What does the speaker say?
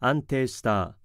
安定した